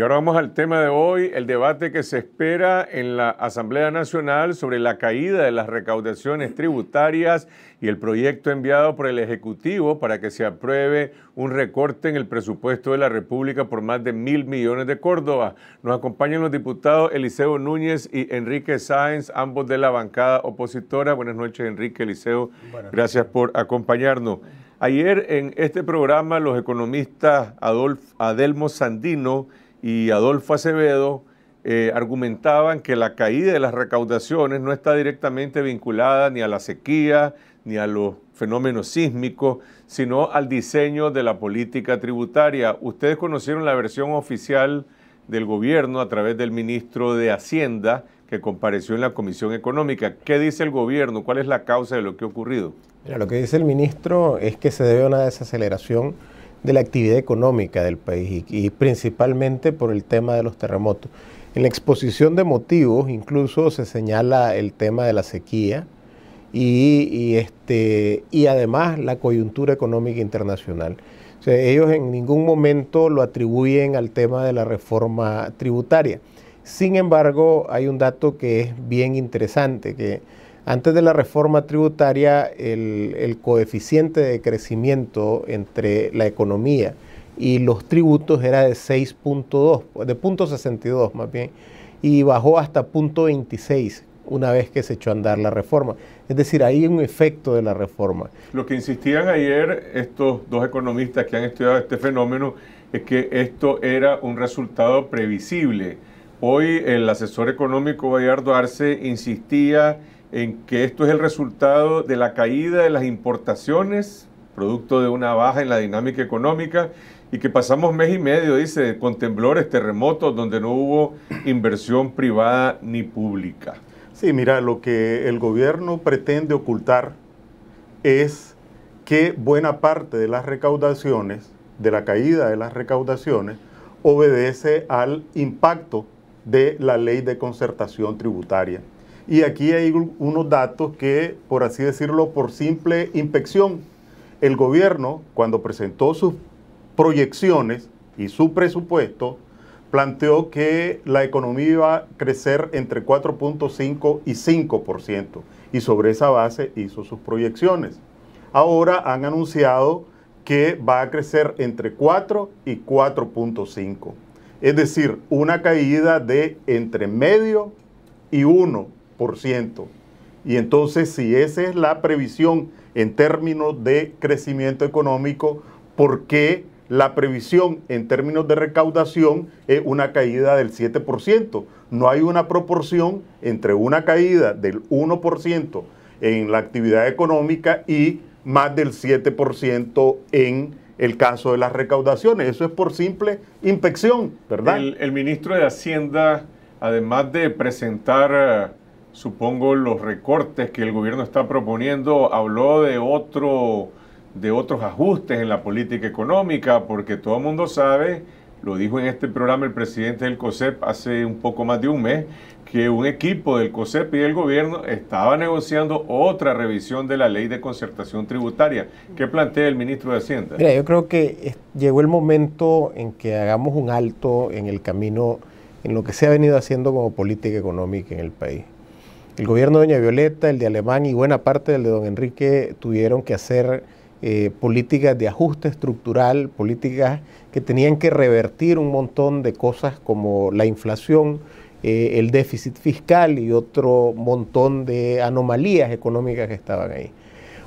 Y ahora vamos al tema de hoy, el debate que se espera en la Asamblea Nacional sobre la caída de las recaudaciones tributarias y el proyecto enviado por el Ejecutivo para que se apruebe un recorte en el presupuesto de la República por más de mil millones de Córdoba. Nos acompañan los diputados Eliseo Núñez y Enrique Sáenz, ambos de la bancada opositora. Buenas noches, Enrique, Eliseo. Gracias por acompañarnos. Ayer en este programa los economistas Adolfo Adelmo Sandino y Adolfo Acevedo eh, argumentaban que la caída de las recaudaciones no está directamente vinculada ni a la sequía ni a los fenómenos sísmicos, sino al diseño de la política tributaria. Ustedes conocieron la versión oficial del gobierno a través del ministro de Hacienda que compareció en la Comisión Económica. ¿Qué dice el gobierno? ¿Cuál es la causa de lo que ha ocurrido? lo que dice el ministro es que se debe a una desaceleración de la actividad económica del país y, principalmente por el tema de los terremotos. En la exposición de motivos incluso se señala el tema de la sequía y, este, y además la coyuntura económica internacional. ellos en ningún momento lo atribuyen al tema de la reforma tributaria. Sin embargo, hay un dato que es bien interesante, que antes de la reforma tributaria, el, coeficiente de crecimiento entre la economía y los tributos era de 6.2, de .62 más bien, y bajó hasta .26 una vez que se echó a andar la reforma. Es decir, hay un efecto de la reforma. Lo que insistían ayer estos dos economistas que han estudiado este fenómeno es que esto era un resultado previsible. Hoy el asesor económico Bayardo Arce insistía en que esto es el resultado de la caída de las importaciones, producto de una baja en la dinámica económica, y que pasamos mes y medio, dice, con temblores, terremotos, donde no hubo inversión privada ni pública. Sí, mira, lo que el gobierno pretende ocultar es que buena parte de las recaudaciones, de la caída de las recaudaciones, obedece al impacto de la ley de concertación tributaria. Y aquí hay unos datos que, por así decirlo, por simple inspección, el gobierno, cuando presentó sus proyecciones y su presupuesto, planteó que la economía iba a crecer entre 4.5 y 5%, y sobre esa base hizo sus proyecciones. Ahora han anunciado que va a crecer entre 4 y 4.5, es decir, una caída de entre medio y 1 y entonces, si esa es la previsión en términos de crecimiento económico, ¿por qué la previsión en términos de recaudación es una caída del 7%? No hay una proporción entre una caída del 1% en la actividad económica y más del 7% en el caso de las recaudaciones. Eso es por simple inspección, ¿verdad? el ministro de Hacienda, además de presentar eh, supongo, los recortes que el gobierno está proponiendo, habló de otro de otros ajustes en la política económica, porque todo el mundo sabe, lo dijo en este programa el presidente del COSEP hace un poco más de un mes, que un equipo del COSEP y del gobierno estaba negociando otra revisión de la ley de concertación tributaria. ¿Qué plantea el ministro de Hacienda? Mira, yo creo que llegó el momento en que hagamos un alto en el camino, en lo que se ha venido haciendo como política económica en el país. El gobierno de Doña Violeta, el de Alemán y buena parte del de Don Enrique tuvieron que hacer eh, políticas de ajuste estructural, políticas que tenían que revertir un montón de cosas como la inflación, eh, el déficit fiscal y otro montón de anomalías económicas que estaban ahí.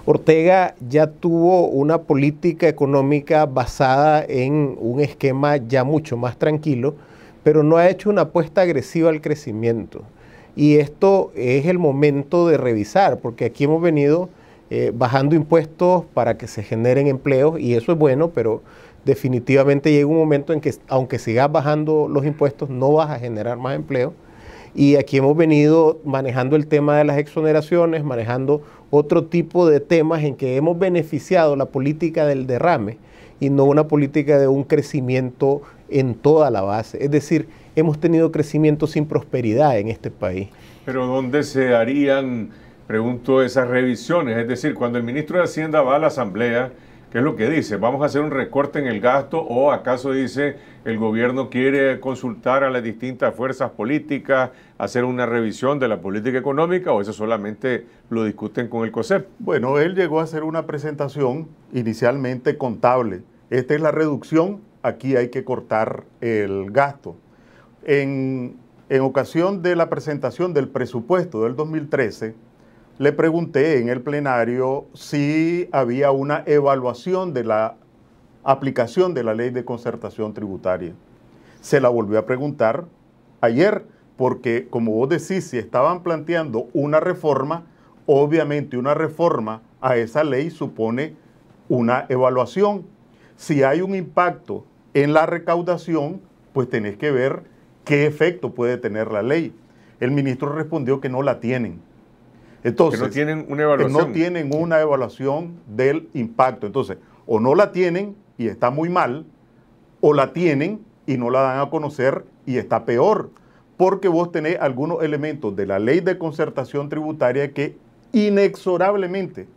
Ortega ya tuvo una política económica basada en un esquema ya mucho más tranquilo, pero no ha hecho una apuesta agresiva al crecimiento. Y esto es el momento de revisar, porque aquí hemos venido eh, bajando impuestos para que se generen empleos y eso es bueno, pero definitivamente llega un momento en que aunque sigas bajando los impuestos no vas a generar más empleo. Y aquí hemos venido manejando el tema de las exoneraciones, manejando otro tipo de temas en que hemos beneficiado la política del derrame y no una política de un crecimiento en toda la base. Es decir, hemos tenido crecimiento sin prosperidad en este país. Pero ¿dónde se harían, pregunto, esas revisiones? Es decir, cuando el ministro de Hacienda va a la Asamblea, ¿qué es lo que dice? ¿Vamos a hacer un recorte en el gasto o acaso dice el gobierno quiere consultar a las distintas fuerzas políticas, hacer una revisión de la política económica o eso solamente lo discuten con el COSEP? Bueno, él llegó a hacer una presentación inicialmente contable. Esta es la reducción, aquí hay que cortar el gasto en, ocasión de la presentación del presupuesto del 2013, le pregunté en el plenario si había una evaluación de la aplicación de la ley de concertación tributaria. Se la volvió a preguntar ayer, porque como vos decís, si estaban planteando una reforma, obviamente una reforma a esa ley supone una evaluación. Si hay un impacto en la recaudación, pues tenés que ver ¿qué efecto puede tener la ley? El ministro respondió que no la tienen. Entonces, no tienen una evaluación. Que no tienen una evaluación del impacto. Entonces, o no la tienen y está muy mal, o la tienen y no la dan a conocer y está peor, porque vos tenés algunos elementos de la ley de concertación tributaria que inexorablemente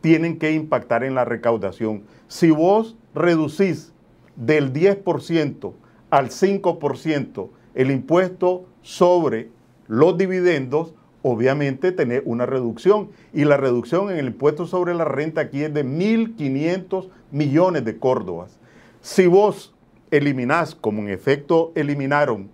tienen que impactar en la recaudación. Si vos reducís del 10% al 5% el impuesto sobre los dividendos, obviamente tener una reducción. Y la reducción en el impuesto sobre la renta aquí es de 1.500 millones de córdobas. Si vos eliminás, como en efecto eliminaron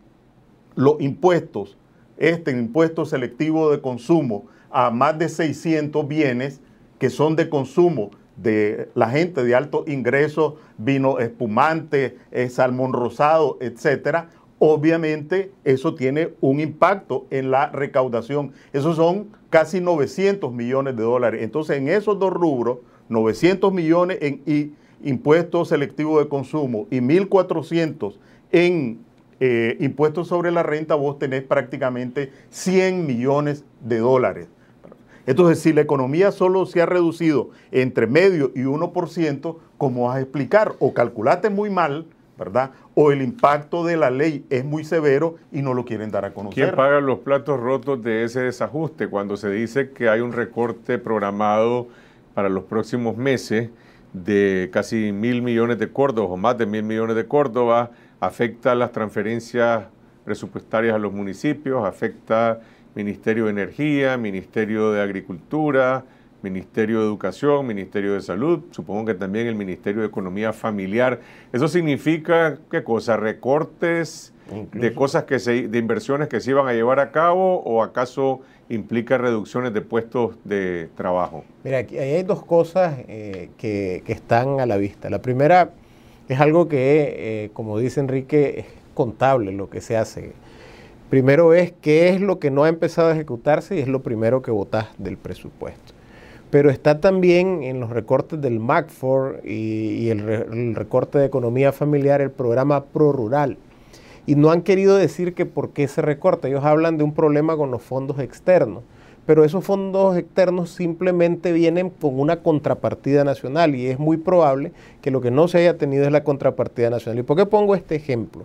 los impuestos, este impuesto selectivo de consumo a más de 600 bienes que son de consumo de la gente de alto ingreso, vino espumante, eh, salmón rosado, etcétera, obviamente eso tiene un impacto en la recaudación. Esos son casi 900 millones de dólares. Entonces, en esos dos rubros, 900 millones en impuestos selectivos de consumo y 1.400 en eh, impuestos sobre la renta, vos tenés prácticamente 100 millones de dólares. Entonces, si la economía solo se ha reducido entre medio y 1%, como vas a explicar? O calculaste muy mal, ¿verdad? O el impacto de la ley es muy severo y no lo quieren dar a conocer. ¿Quién paga los platos rotos de ese desajuste cuando se dice que hay un recorte programado para los próximos meses de casi mil millones de córdobas o más de mil millones de córdobas? Afecta las transferencias presupuestarias a los municipios, afecta Ministerio de Energía, Ministerio de Agricultura, Ministerio de Educación, Ministerio de Salud, supongo que también el Ministerio de Economía Familiar. ¿Eso significa qué cosa? ¿Recortes de cosas que se, de inversiones que se iban a llevar a cabo o acaso implica reducciones de puestos de trabajo? Mira, aquí hay dos cosas eh, que, están a la vista. La primera es algo que, eh, como dice Enrique, es contable lo que se hace. Primero es qué es lo que no ha empezado a ejecutarse y es lo primero que votas del presupuesto pero está también en los recortes del MACFOR y, el, recorte de economía familiar, el programa ProRural. Y no han querido decir que por qué se recorta. Ellos hablan de un problema con los fondos externos, pero esos fondos externos simplemente vienen con una contrapartida nacional y es muy probable que lo que no se haya tenido es la contrapartida nacional. ¿Y por qué pongo este ejemplo?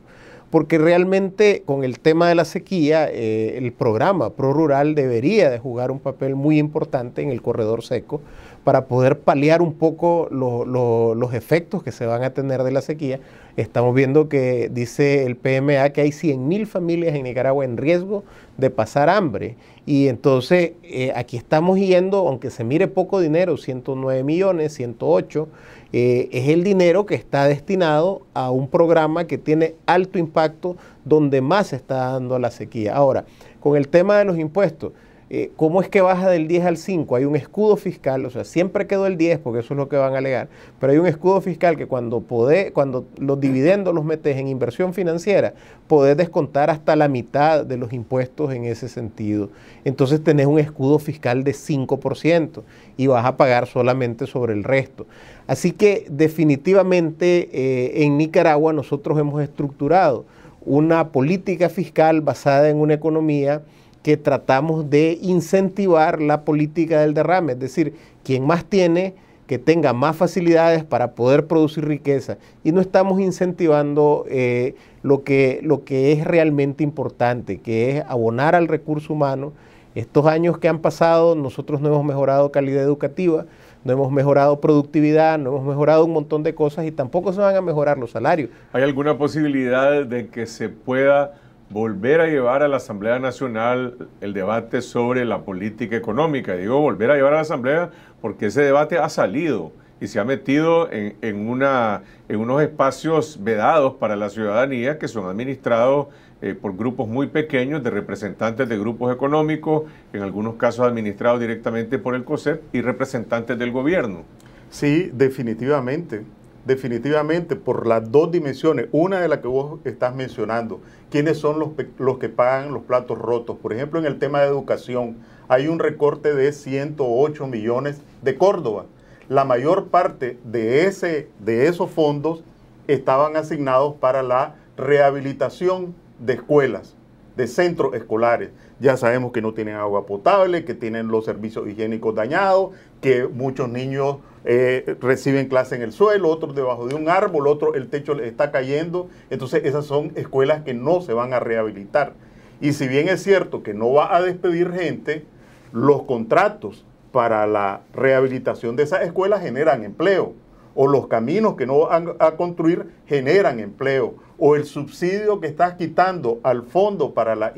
porque realmente con el tema de la sequía, eh, el programa ProRural debería de jugar un papel muy importante en el corredor seco, para poder paliar un poco los efectos que se van a tener de la sequía. Estamos viendo que dice el PMA que hay 100.000 familias en Nicaragua en riesgo de pasar hambre. Y entonces eh, aquí estamos yendo, aunque se mire poco dinero, 109 millones, 108, eh, es el dinero que está destinado a un programa que tiene alto impacto donde más se está dando la sequía. Ahora, con el tema de los impuestos. Eh, ¿cómo es que baja del 10 al 5? Hay un escudo fiscal, o sea, siempre quedó el 10 porque eso es lo que van a alegar, pero hay un escudo fiscal que cuando, podés, cuando los dividendos los metes en inversión financiera, podés descontar hasta la mitad de los impuestos en ese sentido. Entonces tenés un escudo fiscal de 5% y vas a pagar solamente sobre el resto. Así que definitivamente eh, en Nicaragua nosotros hemos estructurado una política fiscal basada en una economía que tratamos de incentivar la política del derrame, es decir, quien más tiene, que tenga más facilidades para poder producir riqueza y no estamos incentivando eh, lo, que, lo que es realmente importante, que es abonar al recurso humano. Estos años que han pasado, nosotros no hemos mejorado calidad educativa, no hemos mejorado productividad, no hemos mejorado un montón de cosas y tampoco se van a mejorar los salarios. ¿Hay alguna posibilidad de que se pueda volver a llevar a la Asamblea Nacional el debate sobre la política económica. Digo volver a llevar a la Asamblea porque ese debate ha salido y se ha metido en, en, una, en unos espacios vedados para la ciudadanía que son administrados eh, por grupos muy pequeños de representantes de grupos económicos, en algunos casos administrados directamente por el COSEP y representantes del gobierno. Sí, definitivamente definitivamente por las dos dimensiones, una de las que vos estás mencionando, quiénes son los, los que pagan los platos rotos. Por ejemplo, en el tema de educación, hay un recorte de 108 millones de Córdoba. La mayor parte de, ese, de esos fondos estaban asignados para la rehabilitación de escuelas, de centros escolares. Ya sabemos que no tienen agua potable, que tienen los servicios higiénicos dañados, que muchos niños eh, reciben clase en el suelo, otros debajo de un árbol, otro el techo le está cayendo. Entonces esas son escuelas que no se van a rehabilitar. Y si bien es cierto que no va a despedir gente, los contratos para la rehabilitación de esas escuelas generan empleo o los caminos que no van a construir generan empleo, o el subsidio que estás quitando al fondo para, la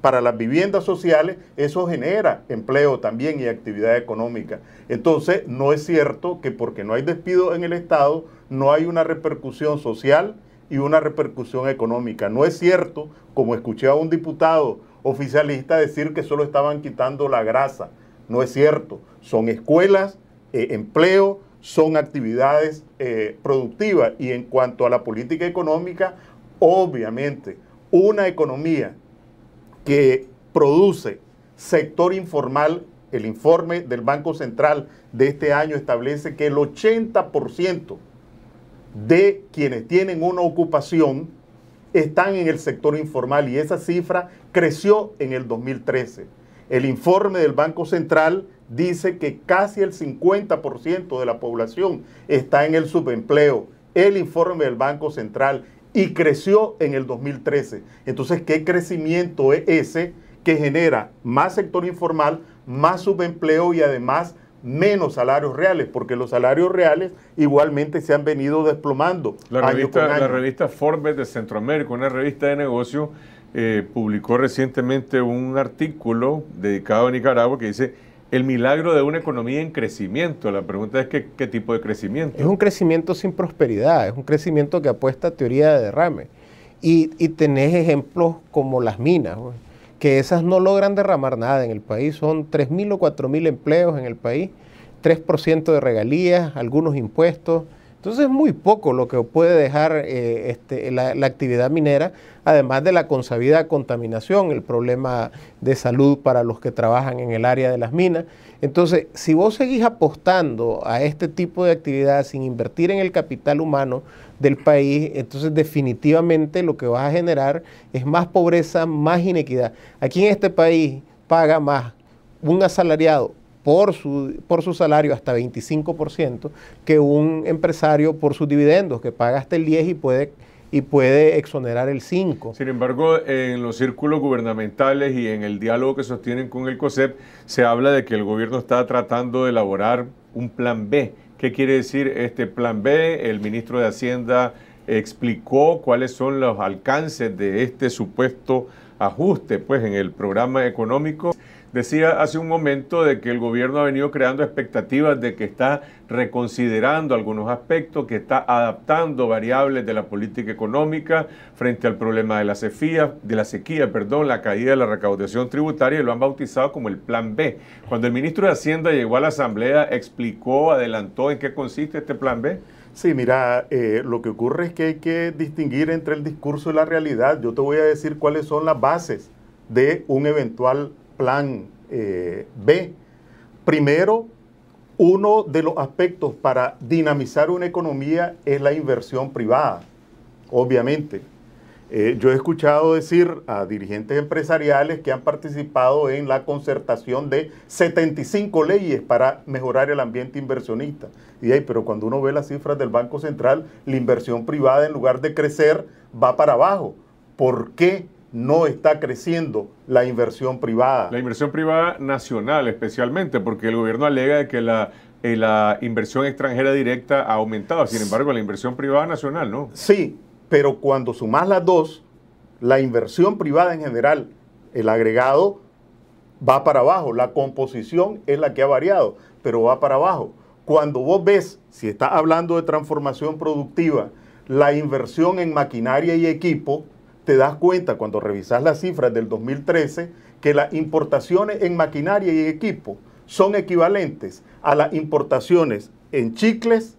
para las viviendas sociales, eso genera empleo también y actividad económica. Entonces, no es cierto que porque no hay despido en el Estado, no hay una repercusión social y una repercusión económica. No es cierto, como escuché a un diputado oficialista decir que solo estaban quitando la grasa. No es cierto. Son escuelas, eh, empleo, son actividades eh, productivas. Y en cuanto a la política económica, obviamente, una economía que produce sector informal, el informe del Banco Central de este año establece que el 80% de quienes tienen una ocupación están en el sector informal y esa cifra creció en el 2013. El informe del Banco Central dice que casi el 50% de la población está en el subempleo, el informe del Banco Central, y creció en el 2013. Entonces, ¿qué crecimiento es ese que genera más sector informal, más subempleo y además menos salarios reales, porque los salarios reales igualmente se han venido desplomando. La revista, La revista Forbes de Centroamérica, una revista de negocios, eh, publicó recientemente un artículo dedicado a Nicaragua que dice el milagro de una economía en crecimiento. La pregunta es qué, tipo de crecimiento. Es un crecimiento sin prosperidad, es un crecimiento que apuesta a teoría de derrame. Y, y tenés ejemplos como las minas, pues, que esas no logran derramar nada en el país. Son 3.000 o 4.000 empleos en el país, 3% de regalías, algunos impuestos. Entonces es muy poco lo que puede dejar eh, este, la, la, actividad minera, además de la consabida contaminación, el problema de salud para los que trabajan en el área de las minas. Entonces, si vos seguís apostando a este tipo de actividad sin invertir en el capital humano del país, entonces definitivamente lo que vas a generar es más pobreza, más inequidad. Aquí en este país paga más un asalariado por su, por su salario hasta 25% que un empresario por sus dividendos, que paga hasta el 10% y puede y puede exonerar el 5. Sin embargo, en los círculos gubernamentales y en el diálogo que sostienen con el COSEP, se habla de que el gobierno está tratando de elaborar un plan B. ¿Qué quiere decir este plan B? El ministro de Hacienda explicó cuáles son los alcances de este supuesto ajuste pues, en el programa económico. Decía hace un momento de que el gobierno ha venido creando expectativas de que está reconsiderando algunos aspectos, que está adaptando variables de la política económica frente al problema de la sequía, de la sequía, perdón, la caída de la recaudación tributaria y lo han bautizado como el plan B. Cuando el ministro de Hacienda llegó a la Asamblea, explicó, adelantó en qué consiste este plan B. Sí, mira, eh, lo que ocurre es que hay que distinguir entre el discurso y la realidad. Yo te voy a decir cuáles son las bases de un eventual plan eh, B. Primero, uno de los aspectos para dinamizar una economía es la inversión privada, obviamente. Eh, yo he escuchado decir a dirigentes empresariales que han participado en la concertación de 75 leyes para mejorar el ambiente inversionista. Y ahí, pero cuando uno ve las cifras del Banco Central, la inversión privada en lugar de crecer va para abajo. ¿Por qué? no está creciendo la inversión privada. La inversión privada nacional especialmente, porque el gobierno alega que eh, la, inversión extranjera directa ha aumentado, sin embargo la inversión privada nacional no. Sí, pero cuando sumas las dos, la inversión privada en general, el agregado va para abajo, la composición es la que ha variado, pero va para abajo. Cuando vos ves, si estás hablando de transformación productiva, la inversión en maquinaria y equipo, te das cuenta cuando revisas las cifras del 2013 que las importaciones en maquinaria y equipo son equivalentes a las importaciones en chicles,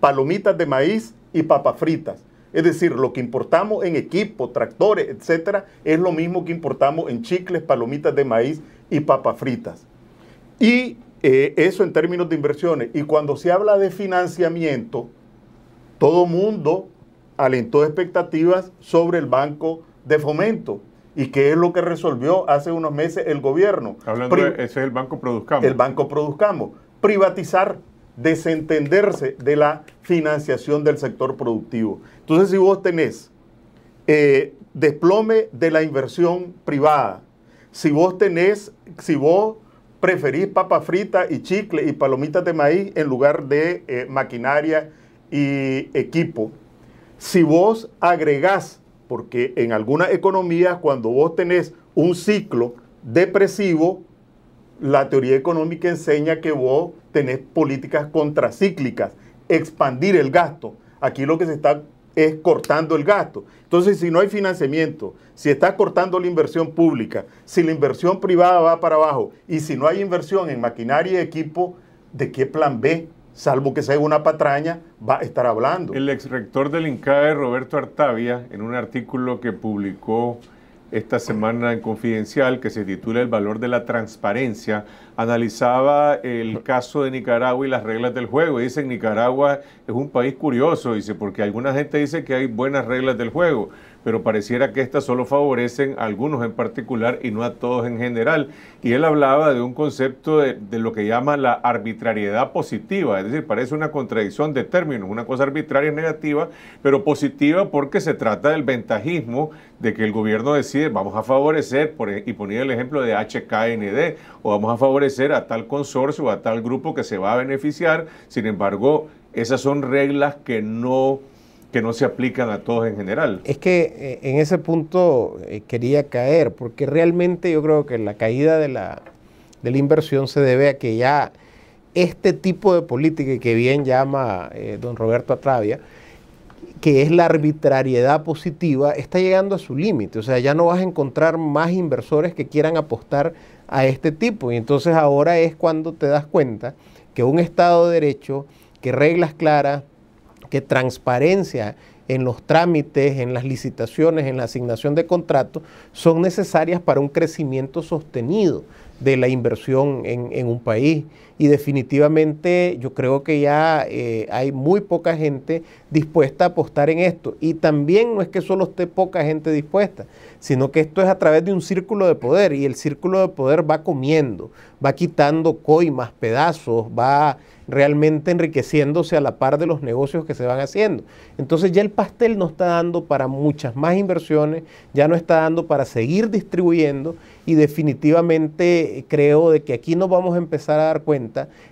palomitas de maíz y papas fritas. Es decir, lo que importamos en equipo, tractores, etcétera, es lo mismo que importamos en chicles, palomitas de maíz y papas fritas. Y eh, eso en términos de inversiones. Y cuando se habla de financiamiento, todo mundo alentó expectativas sobre el banco de fomento y que es lo que resolvió hace unos meses el gobierno. Hablando de ese es el Banco Produzcamos. El Banco Produzcamos. Privatizar, desentenderse de la financiación del sector productivo. Entonces, si vos tenés eh, desplome de la inversión privada, si vos tenés, si vos preferís papa frita y chicle y palomitas de maíz en lugar de eh, maquinaria y equipo, si vos agregás, porque en algunas economías cuando vos tenés un ciclo depresivo, la teoría económica enseña que vos tenés políticas contracíclicas, expandir el gasto. Aquí lo que se está es cortando el gasto. Entonces, si no hay financiamiento, si está cortando la inversión pública, si la inversión privada va para abajo y si no hay inversión en maquinaria y equipo, ¿de qué plan B salvo que sea una patraña, va a estar hablando. El ex rector del INCAE, Roberto Artavia, en un artículo que publicó esta semana en Confidencial, que se titula El valor de la transparencia, analizaba el caso de Nicaragua y las reglas del juego. Y dice, Nicaragua es un país curioso, dice, porque alguna gente dice que hay buenas reglas del juego pero pareciera que estas solo favorecen a algunos en particular y no a todos en general. Y él hablaba de un concepto de, lo que llama la arbitrariedad positiva, es decir, parece una contradicción de términos, una cosa arbitraria y negativa, pero positiva porque se trata del ventajismo de que el gobierno decide vamos a favorecer, por, e-, y ponía el ejemplo de HKND, o vamos a favorecer a tal consorcio o a tal grupo que se va a beneficiar, sin embargo, esas son reglas que no que no se aplican a todos en general. Es que eh, en ese punto eh, quería caer, porque realmente yo creo que la caída de la, inversión se debe a que ya este tipo de política que bien llama eh, don Roberto Atravia, que es la arbitrariedad positiva, está llegando a su límite. O sea, ya no vas a encontrar más inversores que quieran apostar a este tipo. Y entonces ahora es cuando te das cuenta que un Estado de Derecho, que reglas claras, que transparencia en los trámites, en las licitaciones, en la asignación de contratos, son necesarias para un crecimiento sostenido de la inversión en, en un país y definitivamente yo creo que ya eh, hay muy poca gente dispuesta a apostar en esto. Y también no es que solo esté poca gente dispuesta, sino que esto es a través de un círculo de poder y el círculo de poder va comiendo, va quitando coimas, pedazos, va realmente enriqueciéndose a la par de los negocios que se van haciendo. Entonces ya el pastel no está dando para muchas más inversiones, ya no está dando para seguir distribuyendo y definitivamente eh, creo de que aquí nos vamos a empezar a dar cuenta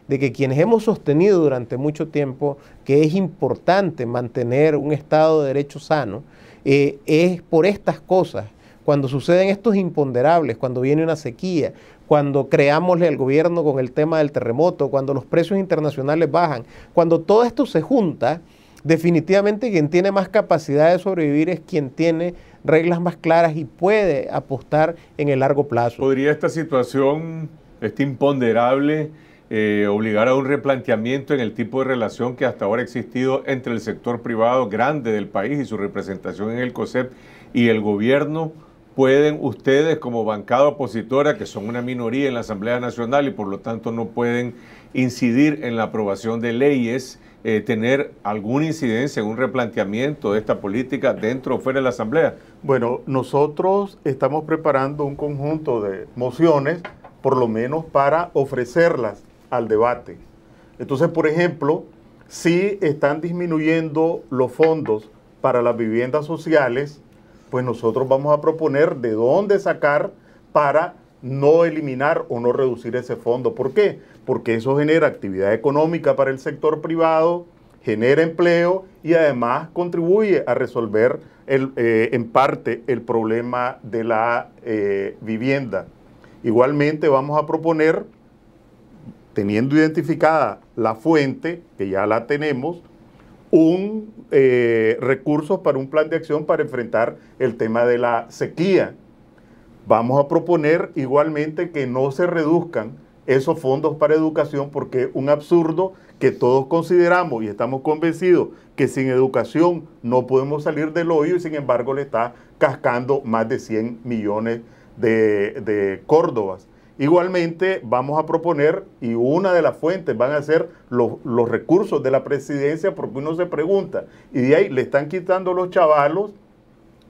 de que quienes hemos sostenido durante mucho tiempo que es importante mantener un Estado de Derecho sano, eh, es por estas cosas, cuando suceden estos imponderables, cuando viene una sequía, cuando creamosle al gobierno con el tema del terremoto, cuando los precios internacionales bajan, cuando todo esto se junta, definitivamente quien tiene más capacidad de sobrevivir es quien tiene reglas más claras y puede apostar en el largo plazo. ¿Podría esta situación, este imponderable, eh, obligar a un replanteamiento en el tipo de relación que hasta ahora ha existido entre el sector privado grande del país y su representación en el COSEP y el gobierno? ¿Pueden ustedes como bancada opositora, que son una minoría en la Asamblea Nacional y por lo tanto no pueden incidir en la aprobación de leyes, eh, tener alguna incidencia en un replanteamiento de esta política dentro o fuera de la Asamblea? Bueno, nosotros estamos preparando un conjunto de mociones, por lo menos para ofrecerlas al debate. Entonces, por ejemplo, si están disminuyendo los fondos para las viviendas sociales, pues nosotros vamos a proponer de dónde sacar para no eliminar o no reducir ese fondo. ¿Por qué? Porque eso genera actividad económica para el sector privado, genera empleo y además contribuye a resolver eh, en parte el problema de la eh, vivienda. Igualmente vamos a proponer teniendo identificada la fuente, que ya la tenemos, un eh, recurso para un plan de acción para enfrentar el tema de la sequía. Vamos a proponer igualmente que no se reduzcan esos fondos para educación porque es un absurdo que todos consideramos y estamos convencidos que sin educación no podemos salir del hoyo y sin embargo le está cascando más de 100 millones de Córdobas. Igualmente vamos a proponer, y una de las fuentes van a ser los, recursos de la presidencia, porque uno se pregunta, y de ahí le están quitando los chavalos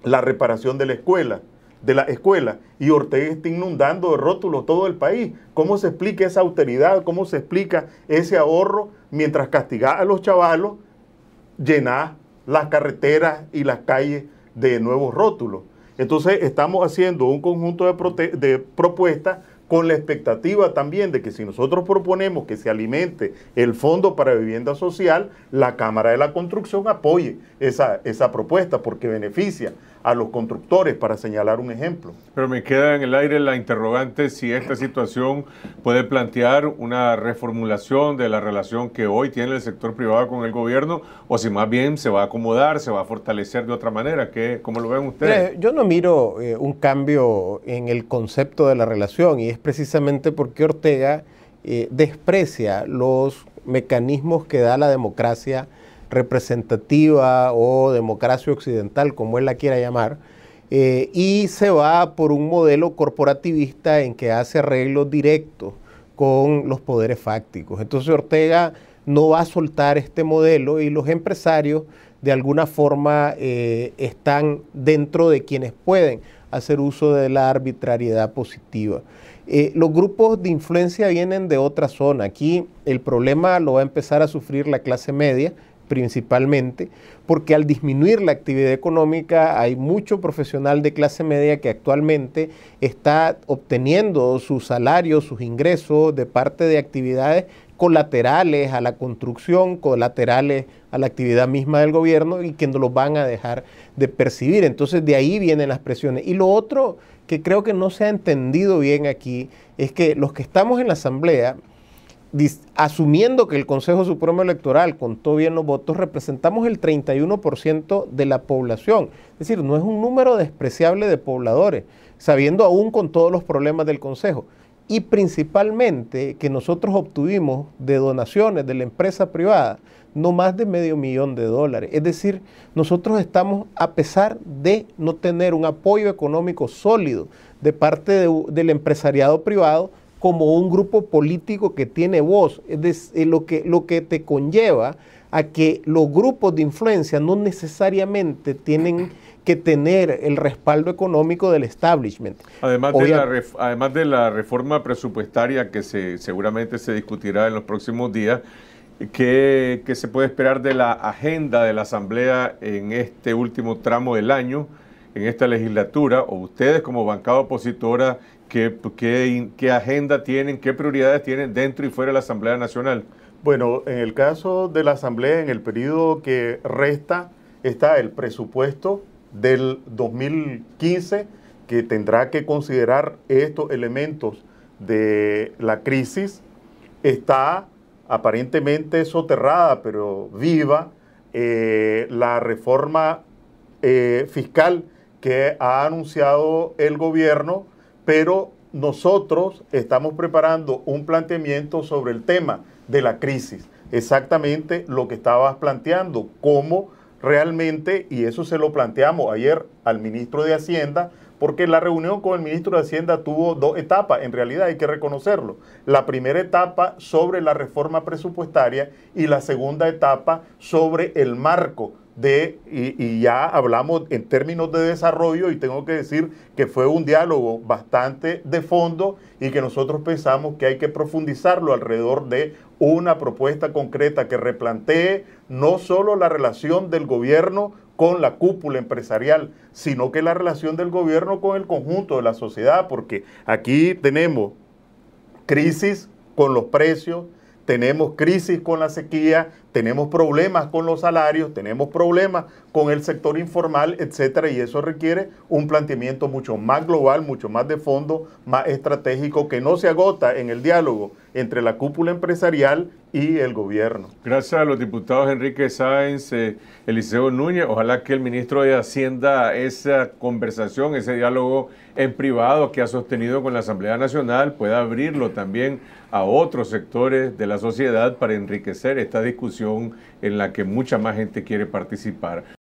la reparación de la escuela, de la escuela, y Ortega está inundando de rótulos todo el país. ¿Cómo se explica esa austeridad? ¿Cómo se explica ese ahorro mientras castigás a los chavalos, llenar las carreteras y las calles de nuevos rótulos? Entonces estamos haciendo un conjunto de propuestas con la expectativa también de que si nosotros proponemos que se alimente el Fondo para Vivienda Social, la Cámara de la Construcción apoye esa, propuesta porque beneficia a los constructores, para señalar un ejemplo. Pero me queda en el aire la interrogante si esta situación puede plantear una reformulación de la relación que hoy tiene el sector privado con el gobierno, o si más bien se va a acomodar, se va a fortalecer de otra manera. que ¿Cómo lo ven ustedes? Yo no miro eh, un cambio en el concepto de la relación, y es precisamente porque Ortega eh, desprecia los mecanismos que da la democracia representativa o democracia occidental, como él la quiera llamar, eh, y se va por un modelo corporativista en que hace arreglos directos con los poderes fácticos. Entonces Ortega no va a soltar este modelo y los empresarios de alguna forma eh, están dentro de quienes pueden hacer uso de la arbitrariedad positiva. Eh, los grupos de influencia vienen de otra zona. Aquí el problema lo va a empezar a sufrir la clase media, principalmente, porque al disminuir la actividad económica hay mucho profesional de clase media que actualmente está obteniendo sus salarios, sus ingresos de parte de actividades colaterales a la construcción, colaterales a la actividad misma del gobierno y que no los van a dejar de percibir. Entonces de ahí vienen las presiones. Y lo otro que creo que no se ha entendido bien aquí es que los que estamos en la Asamblea, asumiendo que el Consejo Supremo Electoral contó bien los votos, representamos el 31% de la población. Es decir, no es un número despreciable de pobladores, sabiendo aún con todos los problemas del Consejo. Y principalmente que nosotros obtuvimos de donaciones de la empresa privada no más de medio millón de dólares. Es decir, nosotros estamos, a pesar de no tener un apoyo económico sólido de parte del empresariado privado, como un grupo político que tiene voz, es eh, lo, que, lo que te conlleva a que los grupos de influencia no necesariamente tienen que tener el respaldo económico del establishment. Además, de la, además de la reforma presupuestaria que se, seguramente se discutirá en los próximos días, ¿qué, ¿qué, se puede esperar de la agenda de la Asamblea en este último tramo del año, en esta legislatura? ¿O ustedes como bancada opositora qué, qué, agenda tienen, qué prioridades tienen dentro y fuera de la Asamblea Nacional. Bueno, en el caso de la Asamblea, en el periodo que resta, está el presupuesto del 2015 que tendrá que considerar estos elementos de la crisis. Está aparentemente soterrada, pero viva, eh, la reforma eh, fiscal que ha anunciado el gobierno pero nosotros estamos preparando un planteamiento sobre el tema de la crisis, exactamente lo que estabas planteando, cómo realmente, y eso se lo planteamos ayer al ministro de Hacienda, porque la reunión con el ministro de Hacienda tuvo dos etapas, en realidad hay que reconocerlo. La primera etapa sobre la reforma presupuestaria y la segunda etapa sobre el marco de, y, y, ya hablamos en términos de desarrollo y tengo que decir que fue un diálogo bastante de fondo y que nosotros pensamos que hay que profundizarlo alrededor de una propuesta concreta que replantee no solo la relación del gobierno con la cúpula empresarial, sino que la relación del gobierno con el conjunto de la sociedad, porque aquí tenemos crisis con los precios, tenemos crisis con la sequía, tenemos problemas con los salarios, tenemos problemas con el sector informal, etcétera, y eso requiere un planteamiento mucho más global, mucho más de fondo, más estratégico, que no se agota en el diálogo entre la cúpula empresarial y el gobierno. Gracias a los diputados Enrique Sáenz, eh, Eliseo Núñez, ojalá que el ministro de Hacienda esa conversación, ese diálogo en privado que ha sostenido con la Asamblea Nacional pueda abrirlo también a otros sectores de la sociedad para enriquecer esta discusión en la que mucha más gente quiere participar.